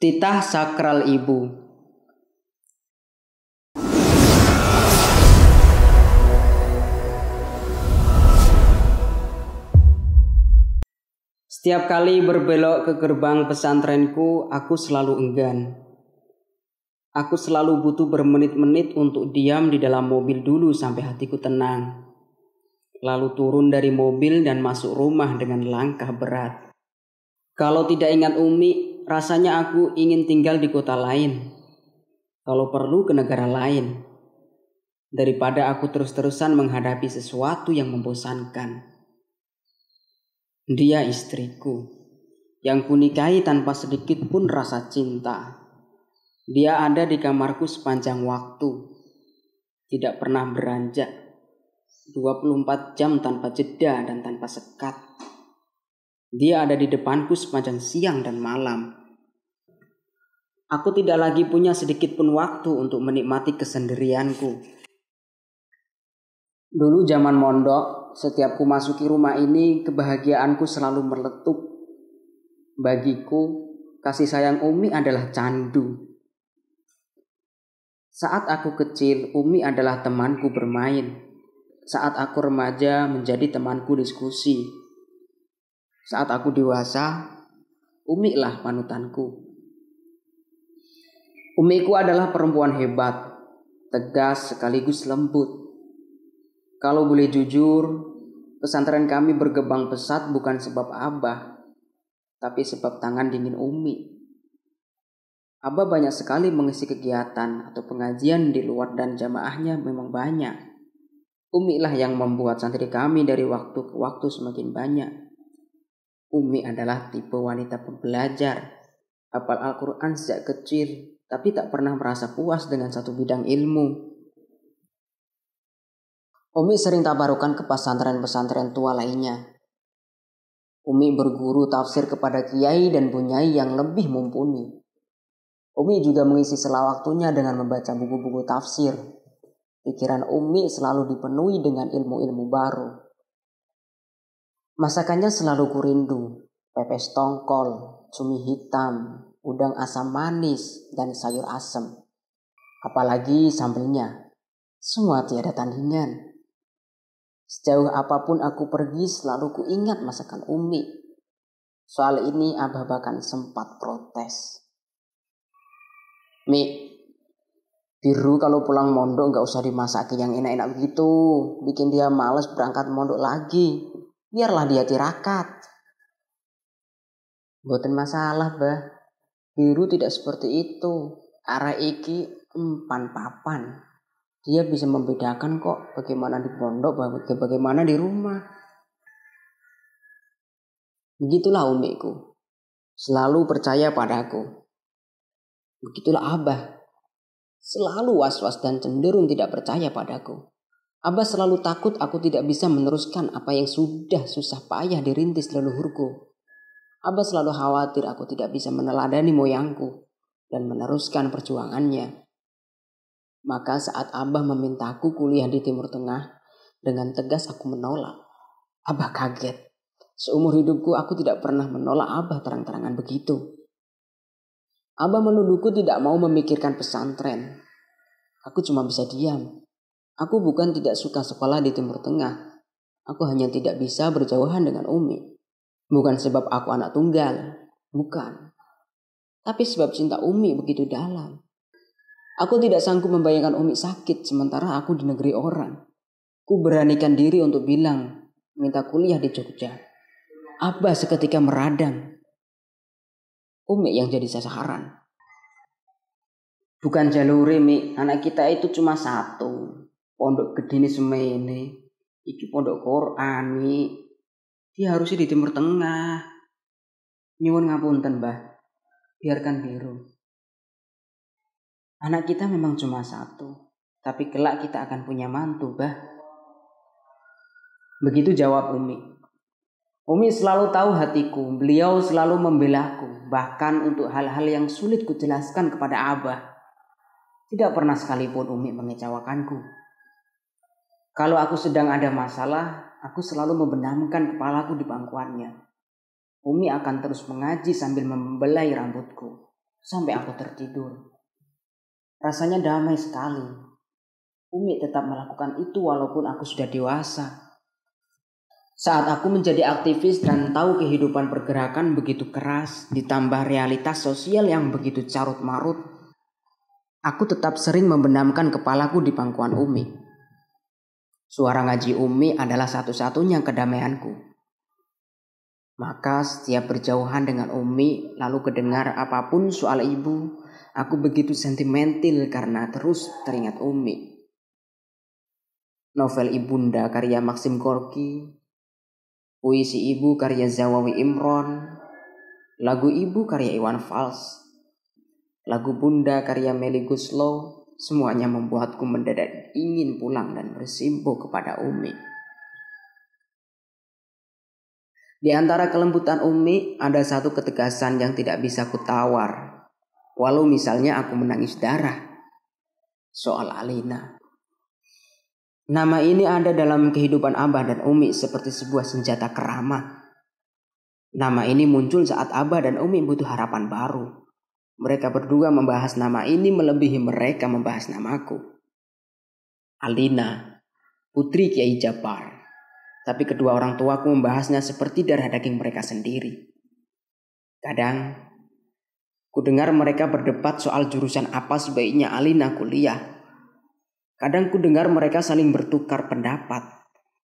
Titah sakral ibu. Setiap kali berbelok ke gerbang pesantrenku, aku selalu enggan. Aku selalu butuh bermenit-menit untuk diam di dalam mobil dulu sampai hatiku tenang. Lalu turun dari mobil dan masuk rumah dengan langkah berat. Kalau tidak ingat Umi, rasanya aku ingin tinggal di kota lain, kalau perlu ke negara lain, daripada aku terus-terusan menghadapi sesuatu yang membosankan. Dia istriku, yang kunikahi tanpa sedikit pun rasa cinta. Dia ada di kamarku sepanjang waktu, tidak pernah beranjak, 24 jam tanpa jeda dan tanpa sekat. Dia ada di depanku sepanjang siang dan malam. Aku tidak lagi punya sedikit pun waktu untuk menikmati kesendirianku. Dulu zaman mondok, setiap ku masuki rumah ini, kebahagiaanku selalu meletup. Bagiku, kasih sayang Umi adalah candu. Saat aku kecil, Umi adalah temanku bermain. Saat aku remaja, menjadi temanku diskusi. Saat aku dewasa, Umi lah panutanku. Umiku adalah perempuan hebat, tegas sekaligus lembut. Kalau boleh jujur, pesantren kami bergebang pesat bukan sebab Abah, tapi sebab tangan dingin Umi. Abah banyak sekali mengisi kegiatan atau pengajian di luar dan jamaahnya memang banyak. Umi lah yang membuat santri kami dari waktu ke waktu semakin banyak. Umi adalah tipe wanita pembelajar, hafal Al-Quran sejak kecil, tapi tak pernah merasa puas dengan satu bidang ilmu. Umi sering tabarukan ke pesantren-pesantren tua lainnya. Umi berguru tafsir kepada kiai dan bunyai yang lebih mumpuni. Umi juga mengisi selah waktunya dengan membaca buku-buku tafsir. Pikiran Umi selalu dipenuhi dengan ilmu-ilmu baru. Masakannya selalu kurindu, pepes tongkol, cumi hitam, udang asam manis, dan sayur asam, Apalagi sambelnya. Semua tiada tandingan. Sejauh apapun aku pergi selalu kuingat masakan Umi. Soal ini Abah bahkan sempat protes. Mi, biru kalau pulang mondok nggak usah dimasakin yang enak-enak gitu, Bikin dia males berangkat mondok lagi. Biarlah dia tirakat. Buatin masalah, Bah biru tidak seperti itu arah iki empan papan dia bisa membedakan kok bagaimana di pondok bagaimana di rumah begitulah umiku. selalu percaya padaku begitulah abah selalu was-was dan cenderung tidak percaya padaku abah selalu takut aku tidak bisa meneruskan apa yang sudah susah payah dirintis leluhurku Abah selalu khawatir aku tidak bisa meneladani moyangku dan meneruskan perjuangannya. Maka saat Abah memintaku kuliah di Timur Tengah, dengan tegas aku menolak. Abah kaget. Seumur hidupku aku tidak pernah menolak Abah terang-terangan begitu. Abah menuduhku tidak mau memikirkan pesantren. Aku cuma bisa diam. Aku bukan tidak suka sekolah di Timur Tengah. Aku hanya tidak bisa berjauhan dengan Umi. Bukan sebab aku anak tunggal, bukan. Tapi sebab cinta Umi begitu dalam. Aku tidak sanggup membayangkan Umi sakit sementara aku di negeri orang. Ku beranikan diri untuk bilang, minta kuliah di Jogja. Abah seketika meradang. Umi yang jadi sasaran. Bukan jalur Mi. Anak kita itu cuma satu. Pondok gede ini semene. Iki pondok Quran, Mi. Dia harusnya di Timur Tengah. Nyuwun ngapunten, Mbah. Biarkan biru. Anak kita memang cuma satu, tapi kelak kita akan punya mantu, Bah. Begitu jawab Umi. Umi selalu tahu hatiku, beliau selalu membelaku, bahkan untuk hal-hal yang sulit kujelaskan kepada Abah. Tidak pernah sekalipun Umi mengecewakanku. Kalau aku sedang ada masalah, aku selalu membenamkan kepalaku di pangkuannya. Umi akan terus mengaji sambil membelai rambutku sampai aku tertidur. Rasanya damai sekali. Umi tetap melakukan itu walaupun aku sudah dewasa. Saat aku menjadi aktivis dan tahu kehidupan pergerakan begitu keras, ditambah realitas sosial yang begitu carut marut, aku tetap sering membenamkan kepalaku di pangkuan Umi. Suara ngaji Umi adalah satu-satunya kedamaianku. Maka setiap berjauhan dengan Umi, lalu kedengar apapun soal ibu, aku begitu sentimental karena terus teringat Umi. Novel Ibunda karya Maxim Gorky, puisi Ibu karya Zawawi Imron, lagu Ibu karya Iwan Fals, lagu Bunda karya Meli Guslow, Semuanya membuatku mendadak ingin pulang dan bersimpuh kepada Umi. Di antara kelembutan Umi ada satu ketegasan yang tidak bisa kutawar. Walau misalnya aku menangis darah. Soal Alina. Nama ini ada dalam kehidupan Abah dan Umi seperti sebuah senjata keramat. Nama ini muncul saat Abah dan Umi butuh harapan baru. Mereka berdua membahas nama ini melebihi mereka membahas namaku. Alina, putri Kiai Japar. Tapi kedua orang tuaku membahasnya seperti darah daging mereka sendiri. Kadang, ku dengar mereka berdebat soal jurusan apa sebaiknya Alina kuliah. Kadang ku dengar mereka saling bertukar pendapat.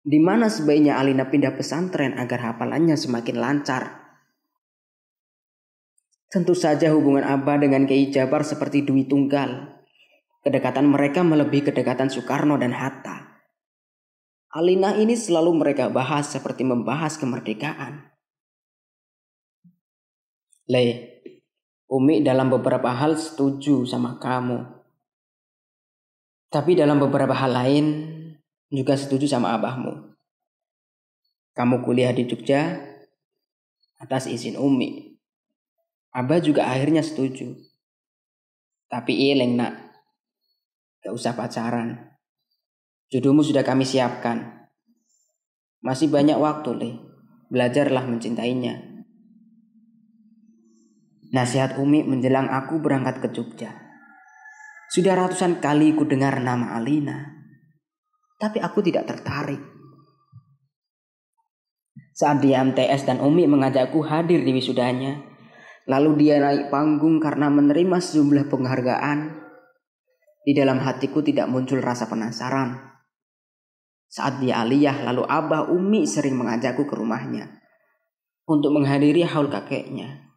Di mana sebaiknya Alina pindah pesantren agar hafalannya semakin lancar. Tentu saja hubungan Abah dengan Kiai Jabar seperti Dwi Tunggal. Kedekatan mereka melebihi kedekatan Soekarno dan Hatta. Alina ini selalu mereka bahas seperti membahas kemerdekaan. Le, Umi dalam beberapa hal setuju sama kamu. Tapi dalam beberapa hal lain juga setuju sama abahmu. Kamu kuliah di Jogja atas izin Umi. Abah juga akhirnya setuju. Tapi ileng iya, nak, gak usah pacaran. Jodohmu sudah kami siapkan. Masih banyak waktu, Le. Belajarlah mencintainya. Nasihat Umi menjelang aku berangkat ke Jogja. Sudah ratusan kali ku dengar nama Alina. Tapi aku tidak tertarik. Saat di MTS dan Umi mengajakku hadir di wisudanya, Lalu dia naik panggung karena menerima sejumlah penghargaan. Di dalam hatiku tidak muncul rasa penasaran. Saat dia aliyah, lalu Abah Umi sering mengajakku ke rumahnya untuk menghadiri haul kakeknya.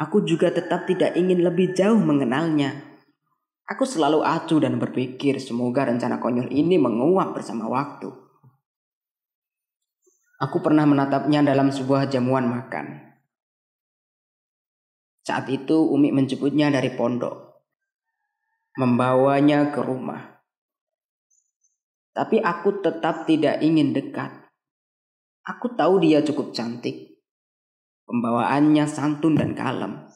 Aku juga tetap tidak ingin lebih jauh mengenalnya. Aku selalu acuh dan berpikir semoga rencana konyol ini menguap bersama waktu. Aku pernah menatapnya dalam sebuah jamuan makan. Saat itu Umi menjemputnya dari pondok, membawanya ke rumah. Tapi aku tetap tidak ingin dekat. Aku tahu dia cukup cantik. Pembawaannya santun dan kalem.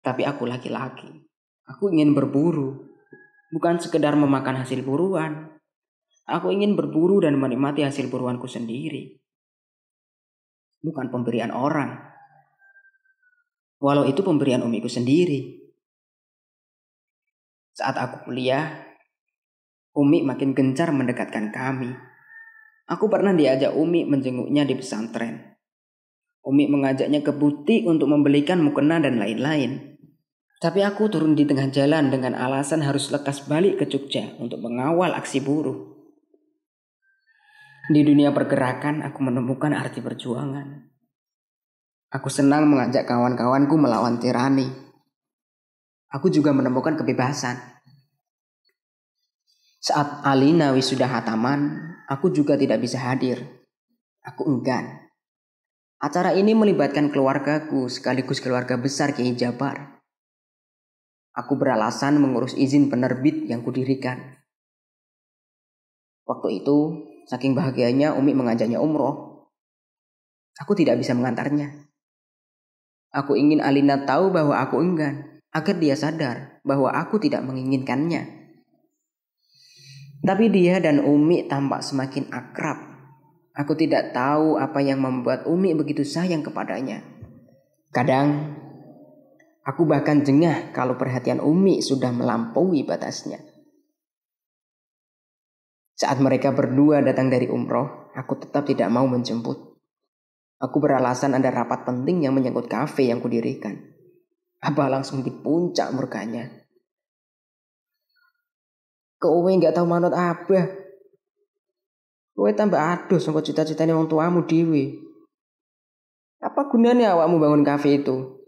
Tapi aku laki-laki. Aku ingin berburu. Bukan sekedar memakan hasil buruan. Aku ingin berburu dan menikmati hasil buruanku sendiri. Bukan pemberian orang. Walau itu pemberian umiku sendiri. Saat aku kuliah, Umi makin gencar mendekatkan kami. Aku pernah diajak Umi menjenguknya di pesantren. Umi mengajaknya ke butik untuk membelikan mukena dan lain-lain. Tapi aku turun di tengah jalan dengan alasan harus lekas balik ke Jogja untuk mengawal aksi buruh. Di dunia pergerakan, aku menemukan arti perjuangan. Aku senang mengajak kawan-kawanku melawan tirani. Aku juga menemukan kebebasan. Saat Alina wisuda hataman, aku juga tidak bisa hadir. Aku enggan. Acara ini melibatkan keluargaku sekaligus keluarga besar Ki Jabar. Aku beralasan mengurus izin penerbit yang kudirikan. Waktu itu, saking bahagianya Umi mengajaknya umroh. Aku tidak bisa mengantarnya. Aku ingin Alina tahu bahwa aku enggan, agar dia sadar bahwa aku tidak menginginkannya. Tapi dia dan Umi tampak semakin akrab. Aku tidak tahu apa yang membuat Umi begitu sayang kepadanya. Kadang aku bahkan jengah kalau perhatian Umi sudah melampaui batasnya. Saat mereka berdua datang dari umroh, aku tetap tidak mau menjemput. Aku beralasan ada rapat penting yang menyangkut kafe yang kudirikan. Abah langsung di puncak murkanya. Kowe nggak tahu manut abah. Kowe tambah aduh sama cita-citanya orang tuamu dewi. Apa gunanya awakmu bangun kafe itu?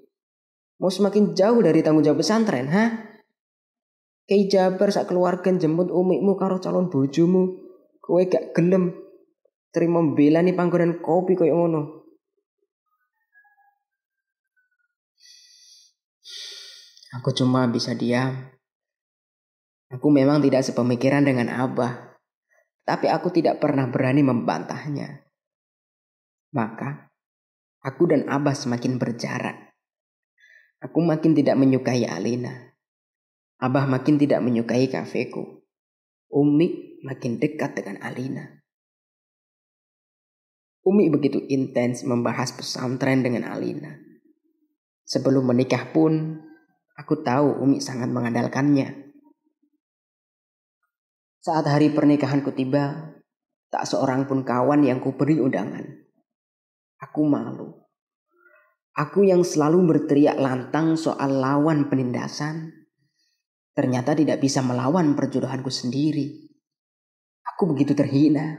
Mau semakin jauh dari tanggung jawab pesantren, ha? Kei Jabar sak keluarga jemput umikmu karo calon bojomu. Kowe gak gelem terima bela nih panggonan kopi koyo ngono. Aku cuma bisa diam. Aku memang tidak sepemikiran dengan Abah, tapi aku tidak pernah berani membantahnya. Maka, aku dan Abah semakin berjarak. Aku makin tidak menyukai Alina. Abah makin tidak menyukai kafeku. Umi makin dekat dengan Alina. Umi begitu intens membahas pesantren dengan Alina. Sebelum menikah pun, Aku tahu Umi sangat mengandalkannya. Saat hari pernikahanku tiba, tak seorang pun kawan yang kuberi undangan. Aku malu. Aku yang selalu berteriak lantang soal lawan penindasan, ternyata tidak bisa melawan perjodohanku sendiri. Aku begitu terhina.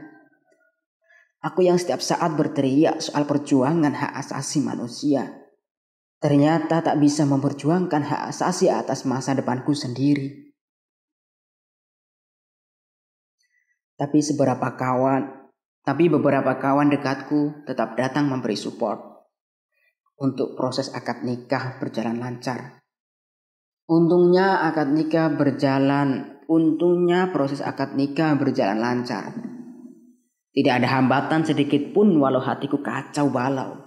Aku yang setiap saat berteriak soal perjuangan hak asasi manusia, Ternyata tak bisa memperjuangkan hak asasi atas masa depanku sendiri. Tapi seberapa kawan, tapi beberapa kawan dekatku tetap datang memberi support untuk proses akad nikah berjalan lancar. Untungnya akad nikah berjalan, untungnya proses akad nikah berjalan lancar. Tidak ada hambatan sedikit pun walau hatiku kacau balau.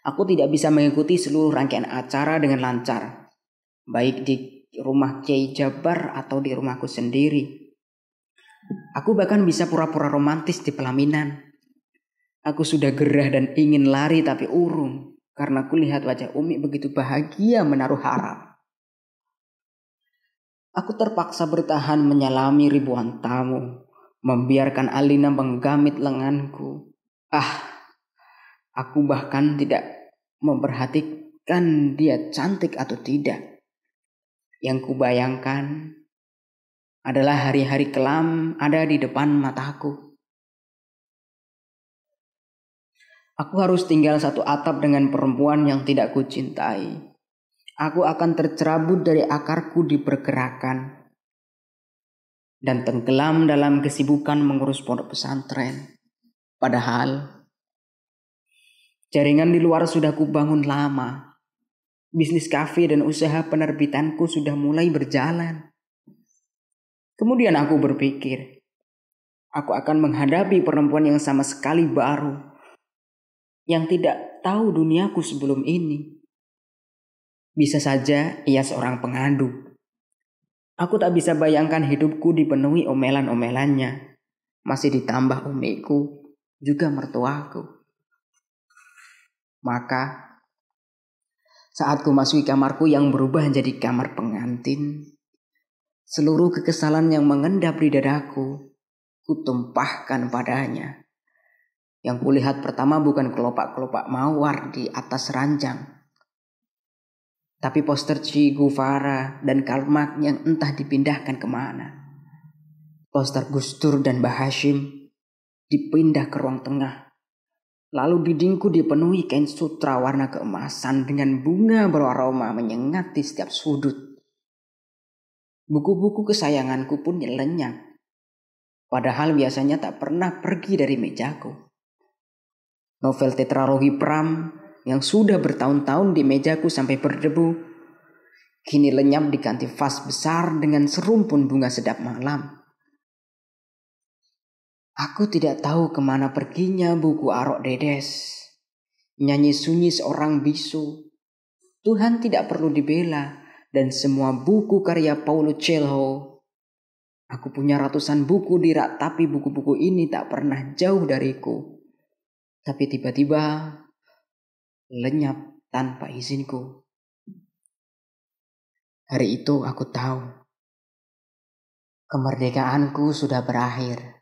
Aku tidak bisa mengikuti seluruh rangkaian acara dengan lancar, baik di rumah Kiai Jabar atau di rumahku sendiri. Aku bahkan bisa pura-pura romantis di pelaminan. Aku sudah gerah dan ingin lari tapi urung karena kulihat wajah Umi begitu bahagia menaruh harap. Aku terpaksa bertahan menyalami ribuan tamu, membiarkan Alina menggamit lenganku. Ah, Aku bahkan tidak memperhatikan dia cantik atau tidak. Yang kubayangkan adalah hari-hari kelam ada di depan mataku. Aku harus tinggal satu atap dengan perempuan yang tidak kucintai. Aku akan tercerabut dari akarku di pergerakan dan tenggelam dalam kesibukan mengurus pondok pesantren. Padahal Jaringan di luar sudah kubangun lama. Bisnis kafe dan usaha penerbitanku sudah mulai berjalan. Kemudian aku berpikir, aku akan menghadapi perempuan yang sama sekali baru, yang tidak tahu duniaku sebelum ini. Bisa saja ia seorang pengadu. Aku tak bisa bayangkan hidupku dipenuhi omelan-omelannya. Masih ditambah umiku, juga mertuaku. Maka saat ku masuki kamarku yang berubah menjadi kamar pengantin, seluruh kekesalan yang mengendap di dadaku, kutumpahkan padanya. Yang kulihat pertama bukan kelopak-kelopak mawar di atas ranjang, tapi poster Che Guevara dan Karl Marx yang entah dipindahkan kemana. Poster Gustur dan Bahashim dipindah ke ruang tengah Lalu bidingku dipenuhi kain sutra warna keemasan dengan bunga beraroma menyengat di setiap sudut. Buku-buku kesayanganku pun lenyap. Padahal biasanya tak pernah pergi dari mejaku. Novel tetralogi Pram yang sudah bertahun-tahun di mejaku sampai berdebu, kini lenyap diganti vas besar dengan serumpun bunga sedap malam. Aku tidak tahu kemana perginya buku Arok Dedes. Nyanyi sunyi seorang bisu. Tuhan tidak perlu dibela dan semua buku karya Paulo Coelho. Aku punya ratusan buku di rak tapi buku-buku ini tak pernah jauh dariku. Tapi tiba-tiba lenyap tanpa izinku. Hari itu aku tahu kemerdekaanku sudah berakhir.